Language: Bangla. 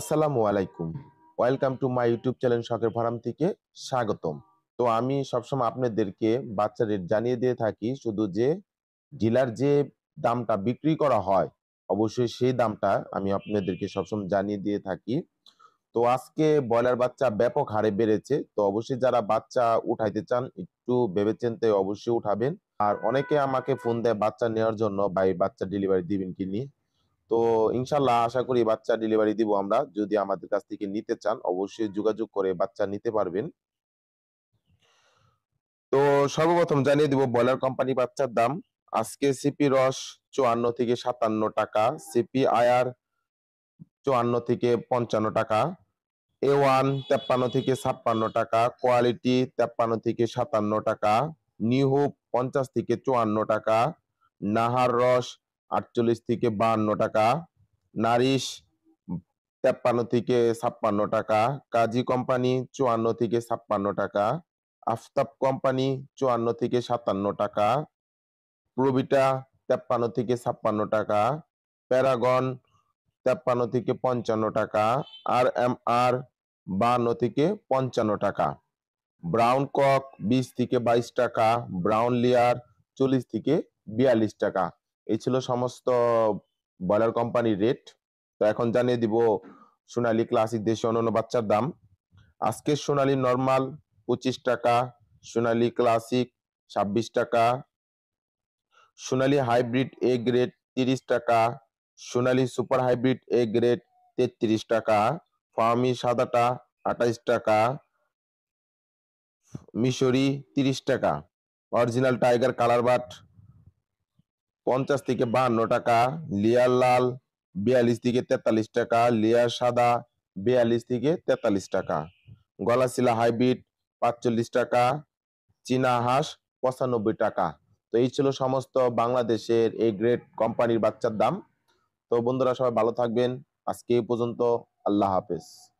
আসসালামু আলাইকুম welcome to my YouTube channel শখের ফারাম থেকে স্বাগতম তো আমি সবসময় আপনাদেরকে বাচ্চাদের জানিয়ে দিয়ে থাকি শুধু যে ডিলার যে দামটা বিক্রি করা হয় অবশ্যই সেই দামটা আমি আপনাদেরকে সবসময় জানিয়ে দিয়ে থাকি তো আজকে ব্রয়লার বাচ্চা ব্যাপক হারে বেড়েছে তো অবশ্যই যারা বাচ্চা উঠাইতে চান একটু ভেবেচিন্তে অবশ্যই উঠাবেন আর অনেকে আমাকে ফোন দেয় বাচ্চা নেওয়ার জন্য বা এই বাচ্চা ডেলিভারি দিবেন কি নিয়ে তো ইনশাল্লাহ আশা করি বাচ্চা ডেলিভারি দিব আমরা যদি আমাদের কাছ থেকে নিতে চান অবশ্যই যোগাযোগ করে বাচ্চা নিতে পারবেন তো সর্বপ্রথম জানিয়ে দিব ব্রয়লার কোম্পানি বাচ্চার দাম আজকে সিপি রস চুয়ান্ন থেকে সাতান্ন টাকা সিপি আয়ার চুয়ান্ন থেকে পঞ্চান্ন টাকা এ ওয়ান তেপ্পান্ন থেকে ছাপ্পান্ন টাকা কোয়ালিটি তেপ্পান্ন থেকে সাতান্ন টাকা নিউ পঞ্চাশ থেকে চুয়ান্ন টাকা নাহার রস আটচল্লিশ থেকে বাহান্ন টাকা নারিশ তেপ্পান্ন থেকে ছাপ্পান্ন টাকা কাজী কোম্পানি চুয়ান্ন থেকে ছাপ্পান্ন টাকা আফতাব কোম্পানি চুয়ান্ন থেকে সাতান্ন টাকা প্রবিটা তেপ্পান্ন থেকে ছাপ্পান্ন টাকা প্যারাগন তেপ্পান্ন থেকে পঞ্চান্ন টাকা আর এম আর বাহান্ন থেকে পঞ্চান্ন টাকা ব্রাউন কক বিশ থেকে বাইশ টাকা ব্রাউন লেয়ার চল্লিশ থেকে বিয়াল্লিশ টাকা এই ছিল সমস্ত ব্রয়লার কোম্পানির রেট তো এখন জানিয়ে দিব সোনালি ক্লাসিক দেশি অন্যান্য বাচ্চার দাম আজকে সোনালি নর্মাল পঁচিশ টাকা সোনালি ক্লাসিক ছাব্বিশ টাকা সোনালি হাইব্রিড এ গ্রেড তিরিশ টাকা Sonali super hybrid A grade তেত্রিশ টাকা ফার্মি সাদাটা আঠাইশ টাকা মিশরি তিরিশ টাকা অরিজিনাল টাইগার কালার বাট পঞ্চাশ থেকে বাহান্ন টাকা লিয়ার লাল বিয়াল্লিশ থেকে তেতাল্লিশ টাকা লিয়ার সাদা বিয়াল্লিশ থেকে তেতাল্লিশ টাকা শিলা হাইব্রিড পাঁচচল্লিশ টাকা চীনা হাঁস পঁচানব্বই টাকা তো এই ছিল সমস্ত বাংলাদেশের এই গ্রেট কোম্পানির বাচ্চার দাম তো বন্ধুরা সবাই ভালো থাকবেন আজকে এই পর্যন্ত আল্লাহ হাফেজ